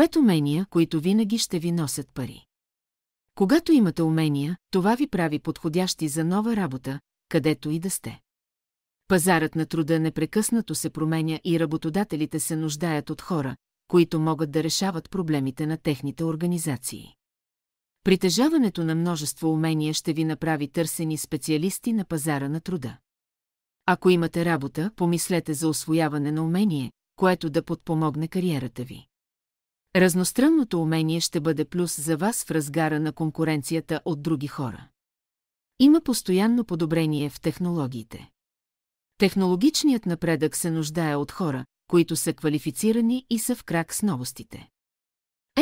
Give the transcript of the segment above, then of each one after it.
Пет умения, които винаги ще ви носят пари. Когато имате умения, това ви прави подходящи за нова работа, където и да сте. Пазарът на труда непрекъснато се променя и работодателите се нуждаят от хора, които могат да решават проблемите на техните организации. Притежаването на множество умения ще ви направи търсени специалисти на пазара на труда. Ако имате работа, помислете за освояване на умение, което да подпомогне кариерата ви. Разностранното умение ще бъде плюс за вас в разгара на конкуренцията от други хора. Има постоянно подобрение в технологиите. Технологичният напредък се нуждае от хора, които са квалифицирани и са в крак с новостите.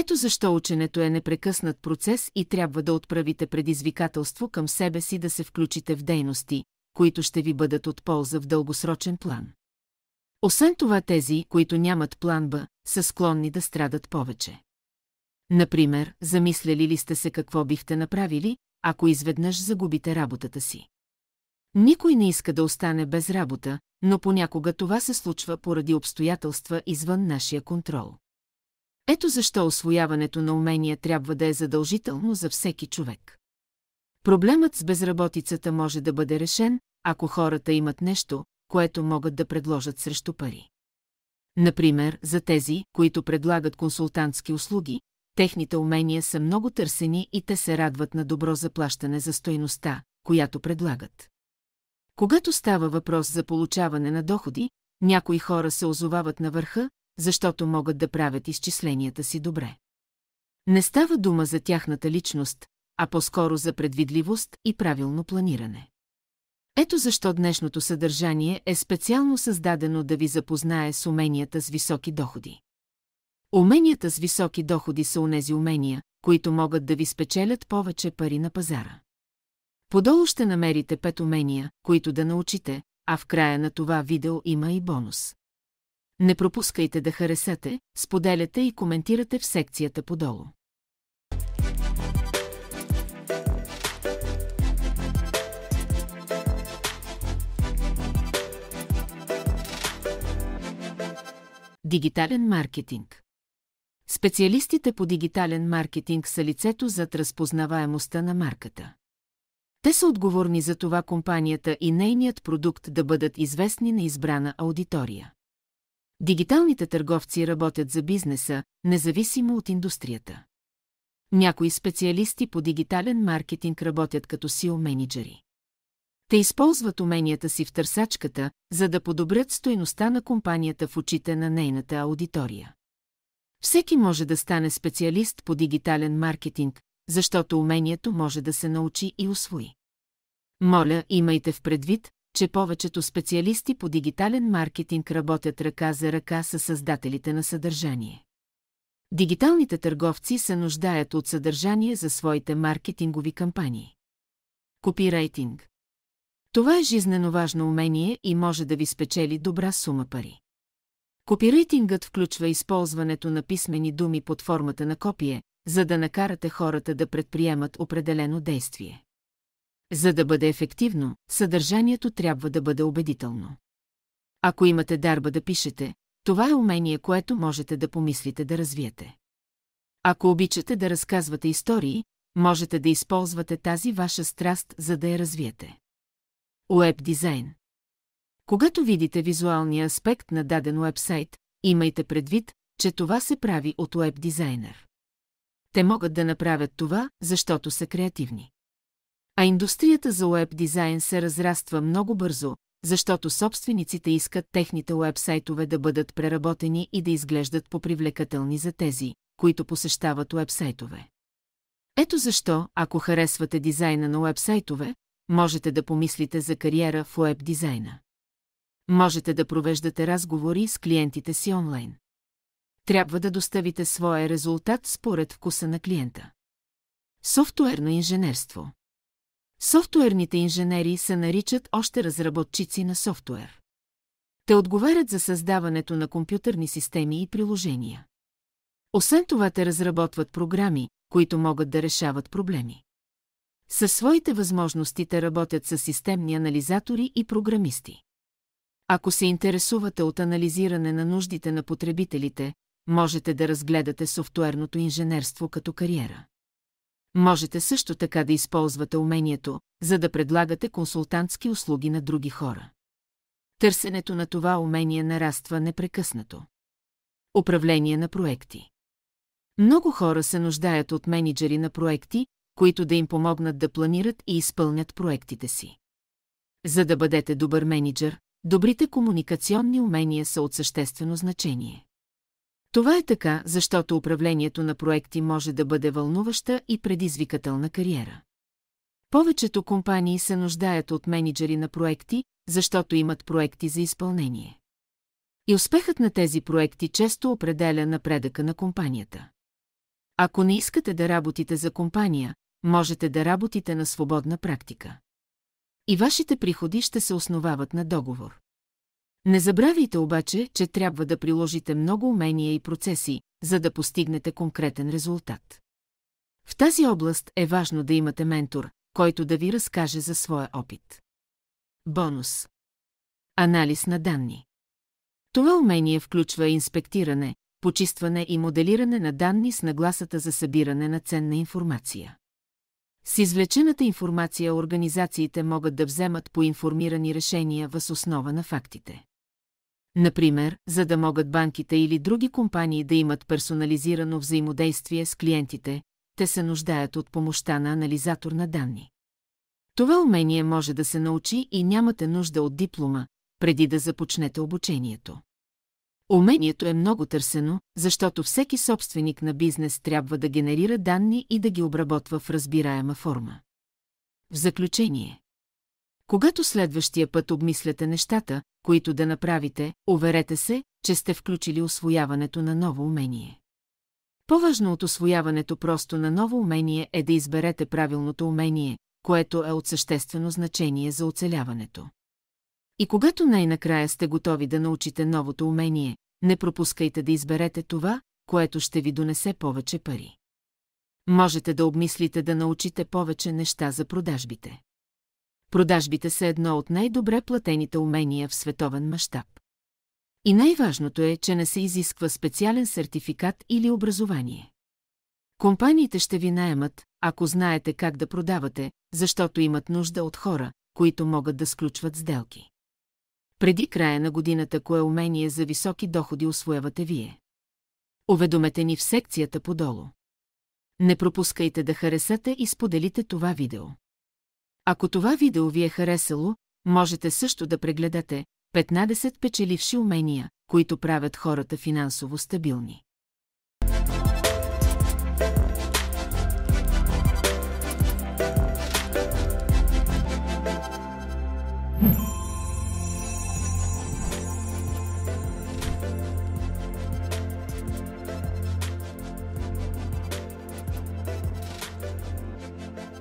Ето защо ученето е непрекъснат процес и трябва да отправите предизвикателство към себе си да се включите в дейности, които ще ви бъдат от полза в дългосрочен план. Освен това тези, които нямат план Б, са склонни да страдат повече. Например, замисляли ли сте се какво бихте направили, ако изведнъж загубите работата си? Никой не иска да остане без работа, но понякога това се случва поради обстоятелства извън нашия контрол. Ето защо освояването на умения трябва да е задължително за всеки човек. Проблемът с безработицата може да бъде решен, ако хората имат нещо, което могат да предложат срещу пари. Например, за тези, които предлагат консултантски услуги, техните умения са много търсени и те се радват на добро заплащане за стойността, която предлагат. Когато става въпрос за получаване на доходи, някои хора се озовават на върха, защото могат да правят изчисленията си добре. Не става дума за тяхната личност, а по-скоро за предвидливост и правилно планиране. Ето защо днешното съдържание е специално създадено да ви запознае с уменията с високи доходи. Уменията с високи доходи са унези умения, които могат да ви спечелят повече пари на пазара. Подолу ще намерите пет умения, които да научите, а в края на това видео има и бонус. Не пропускайте да харесате, споделяте и коментирате в секцията подолу. Дигитален маркетинг Специалистите по дигитален маркетинг са лицето зад разпознаваемостта на марката. Те са отговорни за това компанията и нейният продукт да бъдат известни на избрана аудитория. Дигиталните търговци работят за бизнеса, независимо от индустрията. Някои специалисти по дигитален маркетинг работят като SEO менеджери. Те използват уменията си в търсачката, за да подобрят стойността на компанията в очите на нейната аудитория. Всеки може да стане специалист по дигитален маркетинг, защото умението може да се научи и освои. Моля, имайте в предвид, че повечето специалисти по дигитален маркетинг работят ръка за ръка с създателите на съдържание. Дигиталните търговци се нуждаят от съдържание за своите маркетингови кампании. Копирайтинг това е жизнено важно умение и може да ви спечели добра сума пари. Копирайтингът включва използването на писмени думи под формата на копие, за да накарате хората да предприемат определено действие. За да бъде ефективно, съдържанието трябва да бъде убедително. Ако имате дарба да пишете, това е умение, което можете да помислите да развиете. Ако обичате да разказвате истории, можете да използвате тази ваша страст, за да я развиете. Уеб дизайн Когато видите визуалния аспект на даден уебсайт, имайте предвид, че това се прави от уеб дизайнер. Те могат да направят това, защото са креативни. А индустрията за уеб дизайн се разраства много бързо, защото собствениците искат техните уебсайтове да бъдат преработени и да изглеждат попривлекателни за тези, които посещават уебсайтове. Ето защо, ако харесвате дизайна на уебсайтове, можете да помислите за кариера в уеб дизайна. Можете да провеждате разговори с клиентите си онлайн. Трябва да доставите своя резултат според вкуса на клиента. Софтуерно инженерство. Софтуерните инженери се наричат още разработчици на софтуер. Те отговарят за създаването на компютърни системи и приложения. Освен това те разработват програми, които могат да решават проблеми. Със своите възможности те работят с системни анализатори и програмисти. Ако се интересувате от анализиране на нуждите на потребителите, можете да разгледате софтуерното инженерство като кариера. Можете също така да използвате умението, за да предлагате консултантски услуги на други хора. Търсенето на това умение нараства непрекъснато. Управление на проекти. Много хора се нуждаят от менеджери на проекти, които да им помогнат да планират и изпълнят проектите си. За да бъдете добър менеджер, добрите комуникационни умения са от съществено значение. Това е така, защото управлението на проекти може да бъде вълнуваща и предизвикателна кариера. Повечето компании се нуждаят от менеджери на проекти, защото имат проекти за изпълнение. И успехът на тези проекти често определя напредъка на компанията. Ако не искате да работите за компания, можете да работите на свободна практика. И вашите приходи ще се основават на договор. Не забравяйте обаче, че трябва да приложите много умения и процеси, за да постигнете конкретен резултат. В тази област е важно да имате ментор, който да ви разкаже за своя опит. Бонус. Анализ на данни. Това умение включва инспектиране, почистване и моделиране на данни с нагласата за събиране на ценна информация. С извлечената информация организациите могат да вземат по информирани решения въз основа на фактите. Например, за да могат банките или други компании да имат персонализирано взаимодействие с клиентите, те се нуждаят от помощта на анализатор на данни. Това умение може да се научи и нямате нужда от диплома, преди да започнете обучението. Умението е много търсено, защото всеки собственик на бизнес трябва да генерира данни и да ги обработва в разбираема форма. В заключение. Когато следващия път обмисляте нещата, които да направите, уверете се, че сте включили освояването на ново умение. По-важно от освояването просто на ново умение е да изберете правилното умение, което е от съществено значение за оцеляването. И когато най-накрая сте готови да научите новото умение, не пропускайте да изберете това, което ще ви донесе повече пари. Можете да обмислите да научите повече неща за продажбите. Продажбите са едно от най-добре платените умения в световен мащаб. И най-важното е, че не се изисква специален сертификат или образование. Компаниите ще ви наемат, ако знаете как да продавате, защото имат нужда от хора, които могат да сключват сделки преди края на годината кое умение за високи доходи освоявате вие. Уведомете ни в секцията подолу. Не пропускайте да харесате и споделите това видео. Ако това видео ви е харесало, можете също да прегледате 15 печеливши умения, които правят хората финансово стабилни.